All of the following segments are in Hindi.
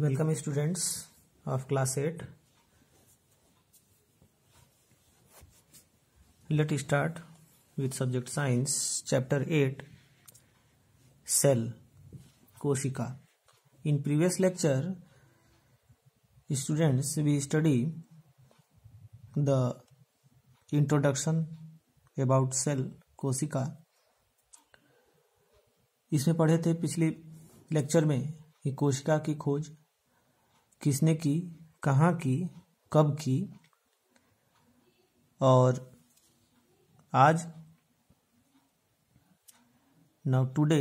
Welcome students of class eight let start with subject science chapter eight cell कोशिका in previous lecture students we study the introduction about cell कोशिका इसमें पढ़े थे पिछले लेक्चर में कोशिका की खोज किसने की कहाँ की कब की और आज now today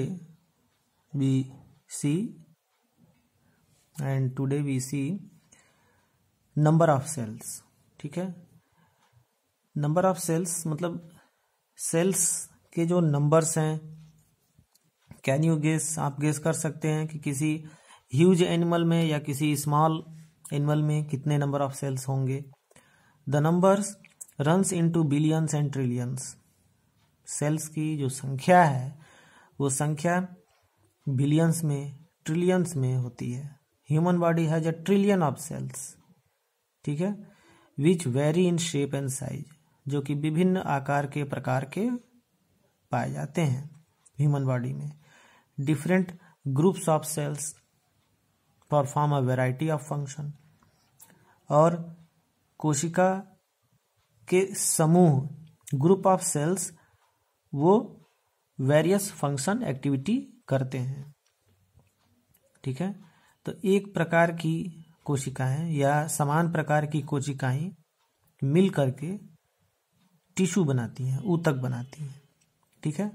we see and today we see number of cells ठीक है नंबर ऑफ सेल्स मतलब सेल्स के जो नंबर्स हैं कैन यू गेस आप गेस कर सकते हैं कि किसी ह्यूज एनिमल में या किसी स्मॉल एनिमल में कितने नंबर ऑफ सेल्स होंगे the numbers runs into billions and trillions cells की जो संख्या है वो संख्या बिलियंस में ट्रिलियंस में होती है human body has a trillion of cells ठीक है which vary in shape and size जो कि विभिन्न आकार के प्रकार के पाए जाते हैं ह्यूमन बॉडी में different groups of cells perform a variety of function और कोशिका के समूह ग्रुप ऑफ सेल्स वो वेरियस फंक्शन एक्टिविटी करते हैं ठीक है तो एक प्रकार की कोशिकाएं या समान प्रकार की कोशिकाएं मिल करके टिश्यू बनाती हैं ऊतक बनाती हैं ठीक है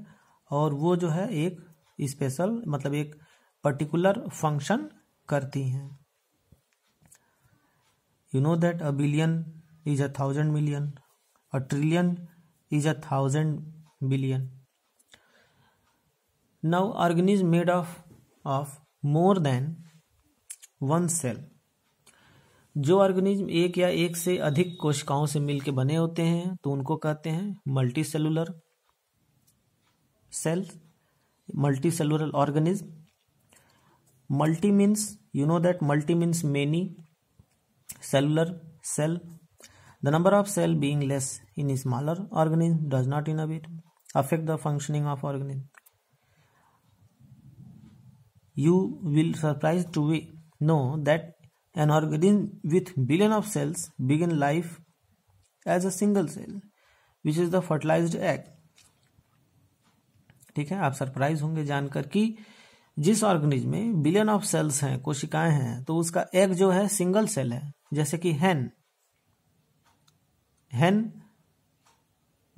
और वो जो है एक स्पेशल मतलब एक पर्टिकुलर फंक्शन करती हैं you know that a billion is a thousand million a trillion is a thousand billion now organism made of of more than one cell जो ऑर्गेनिज्म एक या एक से अधिक कोशिकाओं से मिलकर बने होते हैं तो उनको कहते हैं multi cellular cell multi cellular organism multi means you know that multi means many cellular cell the number of cell being less in smaller organism does not in at affect the functioning of organism you will surprise to we know that an organism with billion of cells begin life as a single cell which is the fertilize egg ठीक है आप सरप्राइज होंगे जानकर की जिस ऑर्गेनिज्म में बिलियन ऑफ सेल्स हैं कोशिकाएं हैं तो उसका एग जो है सिंगल सेल है जैसे कि हैन हैन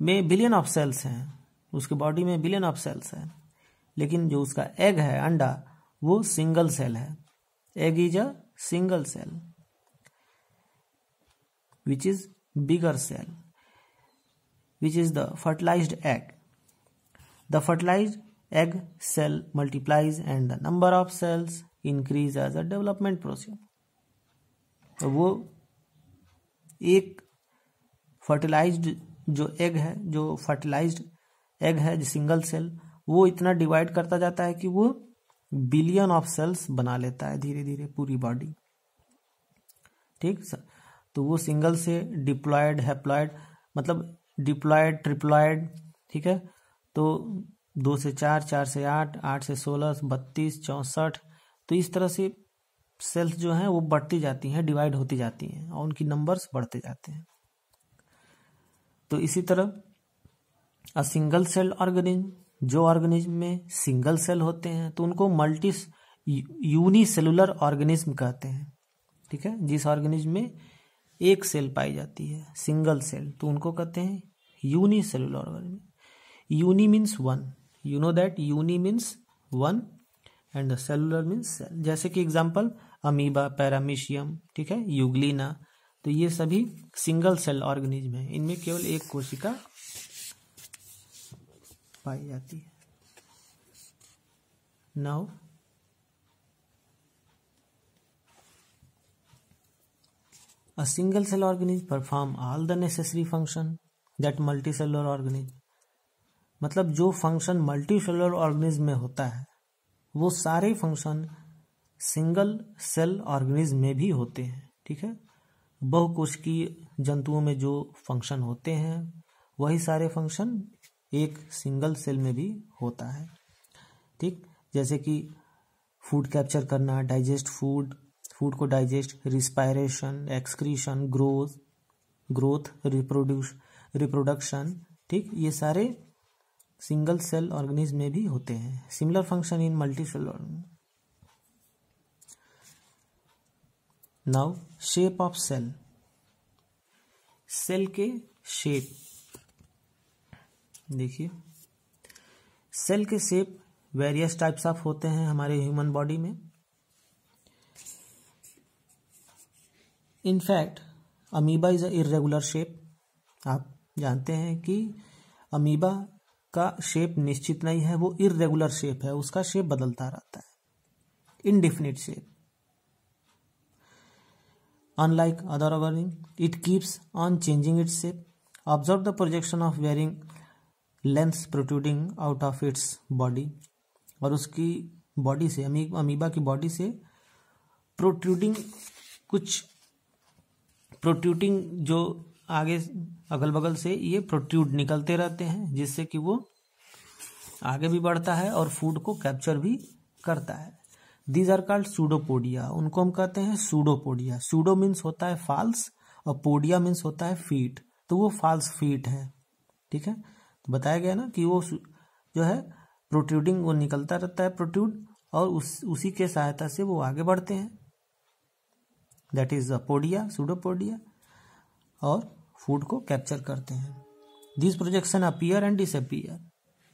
में बिलियन ऑफ सेल्स हैं उसके बॉडी में बिलियन ऑफ सेल्स हैं लेकिन जो उसका एग है अंडा वो सिंगल सेल है egg is a single cell which is bigger cell which is the fertilised egg the fertilised egg cell multiplies and the number of cells increase as a development process तो वो एक फर्टिलाइज्ड जो एग है जो फर्टिलाइज्ड एग है सिंगल सेल वो इतना डिवाइड करता जाता है कि वो बिलियन ऑफ सेल्स बना लेता है धीरे धीरे पूरी बॉडी ठीक सर तो वो सिंगल से डिप्लॉयड हैप्लॉयड मतलब डिप्लॉयड ट्रिप्लॉयड ठीक है तो दो से चार चार से आठ आठ से सोलह बत्तीस चौंसठ तो इस तरह से सेल्स जो हैं वो बढ़ती जाती हैं डिवाइड होती जाती हैं और उनकी नंबर्स बढ़ते जाते हैं तो इसी तरह अ सिंगल सेल ऑर्गेनिज्म जो ऑर्गेनिज्म में सिंगल सेल होते हैं तो उनको मल्टी यूनिसेलुलर ऑर्गेनिज्म कहते हैं ठीक है जिस ऑर्गेनिज्म में एक सेल पाई जाती है सिंगल सेल तो उनको कहते हैं unicellular organism uni means one you know that uni means one and cellular means जैसे कि एग्जाम्पल अमीबा पैरामीशियम ठीक है यूग्लिना तो ये सभी सिंगल सेल ऑर्गेनिज्म है इनमें केवल एक कोशिका पाई जाती है now a single cell organism perform all the necessary function that multi cellular organism मतलब जो फंक्शन मल्टी सेलर ऑर्गेनिज्म में होता है वो सारे फंक्शन सिंगल सेल ऑर्गेनिज्म में भी होते हैं ठीक है की जंतुओं में जो फंक्शन होते हैं वही सारे फंक्शन एक सिंगल सेल में भी होता है ठीक जैसे कि फूड कैप्चर करना डाइजेस्ट फूड फूड को digest respiration excretion growth growth reproduce reproduction ठीक ये सारे सिंगल सेल ऑर्गेनिज्म में भी होते हैं similar function in multi cell now shape of cell cell के शेप देखिए सेल के शेप वेरियस टाइप्स ऑफ होते हैं हमारे ह्यूमन बॉडी में in fact amoeba is a irregular shape आप जानते हैं कि अमीबा का शेप निश्चित नहीं है वो इरेगुलर शेप है उसका शेप बदलता रहता है इनडिफिनिट शेप अनलाइक अदर अगर्निंग it keeps on changing its shape observe the projection of varying length protruding out of its body और उसकी बॉडी से अमी, अमीबा की बॉडी से प्रोट्यूडिंग कुछ प्रोट्यूटिंग जो आगे अगल बगल से ये प्रोट्यूड निकलते रहते हैं जिससे कि वो आगे भी बढ़ता है और फूड को कैप्चर भी करता है दीज आर कॉल्ड सूडोपोडिया उनको हम कहते हैं सूडोपोडिया सूडो मीन्स होता है फाल्स और पोडिया मीन्स होता है फीट तो वो फाल्स फीट है ठीक है तो बताया गया ना कि वो जो है प्रोट्यूडिंग वो निकलता रहता है प्रोट्यूड और उस उसी के सहायता से वो आगे बढ़ते हैं दैट इज पोडिया सूडोपोडिया और फूड को कैप्चर करते हैं this projection appear and disappear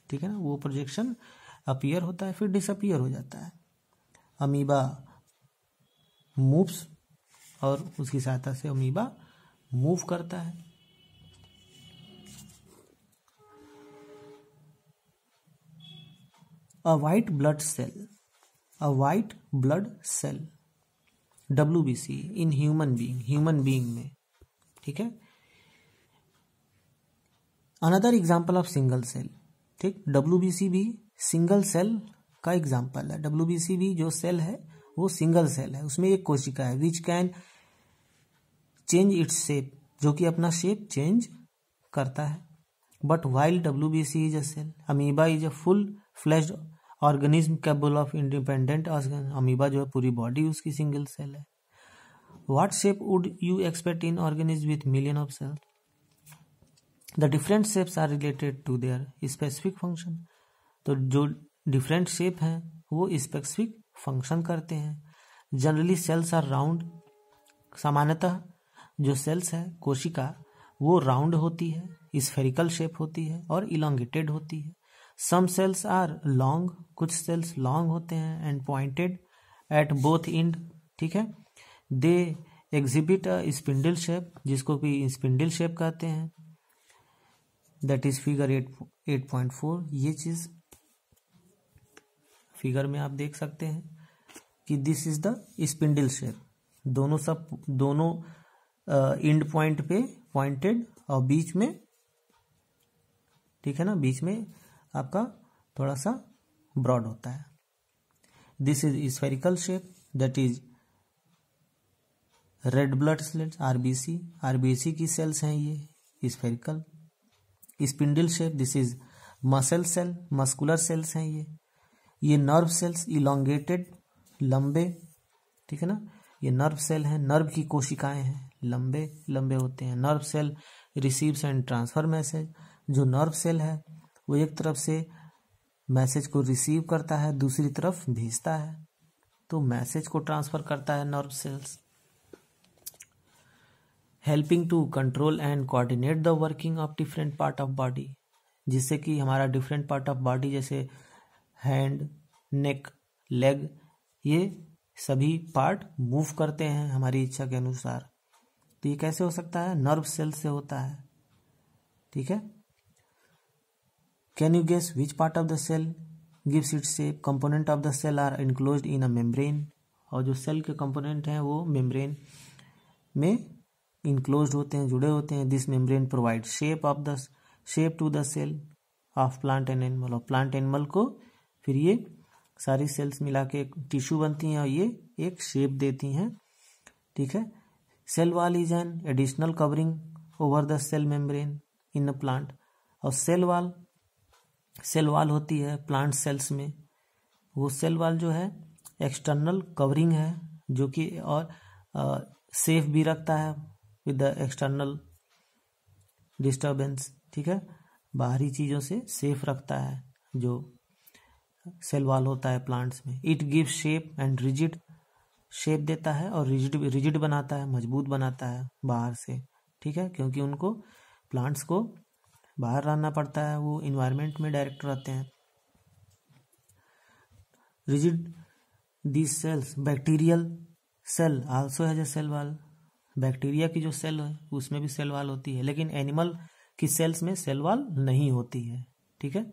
ठीक है ना वो प्रोजेक्शन अपियर होता है फिर डिसअपियर हो जाता है अमीबा मूव्स और उसकी सहायता से अमीबा मूव करता है a white blood cell a white blood cell W B C in human being human being में ठीक है another example of single cell ठीक डब्ल्यू भी सिंगल सेल का एग्जाम्पल है डब्ल्यू भी जो सेल है वो सिंगल सेल है उसमें एक कोशिका है which can change its shape जो कि अपना शेप चेंज करता है but while W B C is a cell amoeba is a full fledged organism capable of independent amoeba जो है पूरी बॉडी उसकी सिंगल सेल है what shape would you expect in organism with million of cells the different shapes are related to their specific function तो जो डिफरेंट शेप हैं वो स्पेसिफिक फंक्शन करते हैं जनरली सेल्स आर राउंड सामान्यतः जो सेल्स है कोशिका वो राउंड होती है स्फेरिकल शेप होती है और इलांगेटेड होती है सम सेल्स आर लॉन्ग कुछ सेल्स लॉन्ग होते हैं and pointed at both end ठीक है they exhibit a spindle shape जिसको कि स्पिंडल शेप कहते हैं that is figure eight eight point four ये चीज फिगर में आप देख सकते हैं कि this is the spindle shape दोनों सब दोनों इंड uh, पॉइंट पे पॉइंटेड और बीच में ठीक है ना बीच में आपका थोड़ा सा ब्रॉड होता है this is spherical shape that is red blood cells RBC RBC की सेल्स हैं ये spherical spindle shape this is muscle cell muscular cells हैं ये ये नर्व सेल्स इलोंगेटेड लंबे ठीक है ना ये नर्व सेल हैं नर्व की कोशिकाएं हैं लंबे लंबे होते हैं nerve cell receives and transfer message जो नर्व सेल है वो एक तरफ से मैसेज को रिसीव करता है दूसरी तरफ भेजता है तो मैसेज को ट्रांसफर करता है nerve cells helping to control and coordinate the working of different part of body जिससे कि हमारा डिफरेंट पार्ट ऑफ बॉडी जैसे हैंड नेक लेग ये सभी पार्ट मूव करते हैं हमारी इच्छा के अनुसार तो ये कैसे हो सकता है नर्व सेल से होता है ठीक है can you guess which part of the cell gives it shape component of the cell are enclose in a membrane और जो सेल के कंपोनेंट हैं वो मेम्ब्रेन में इनक्लोज होते हैं जुड़े होते हैं this membrane provide shape of the shape to the cell of plant and animal और प्लांट एनिमल को फिर ये सारी सेल्स मिला के एक टिश्यू बनती हैं और ये एक शेप देती हैं ठीक है cell wall is an additional covering over the cell membrane in the plant और सेल वाल सेल वाल होती है प्लांट सेल्स में वो सेल वाल जो है एक्सटर्नल कवरिंग है जो कि और सेफ भी रखता है विद द एक्सटर्नल डिस्टर्बेंस ठीक है बाहरी चीज़ों से सेफ रखता है जो सेल वाल होता है प्लांट्स में it gives shape and rigid shape देता है और रिजिड रिजिड बनाता है मजबूत बनाता है बाहर से ठीक है क्योंकि उनको प्लांट्स को बाहर रहना पड़ता है वो इन्वायरमेंट में डायरेक्ट रहते हैं rigid this cells bacterial cell also has a cell wall bacteria की जो सेल है उसमें भी सेल वाल होती है लेकिन एनिमल की सेल्स में सेल वाल नहीं होती है ठीक है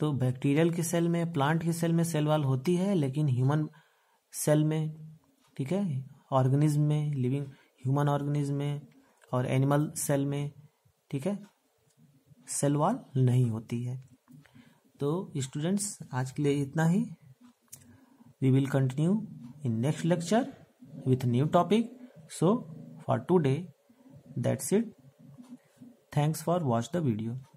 तो बैक्टीरियल की सेल में प्लांट की सेल में सेल वाल होती है लेकिन ह्यूमन सेल में ठीक है ऑर्गेनिज्म में लिविंग ह्यूमन ऑर्गेनिज्म में और एनिमल सेल में ठीक है सेल वाल नहीं होती है तो स्टूडेंट्स आज के लिए इतना ही we will continue in next lecture with new topic So for today that's it. Thanks for watch the video.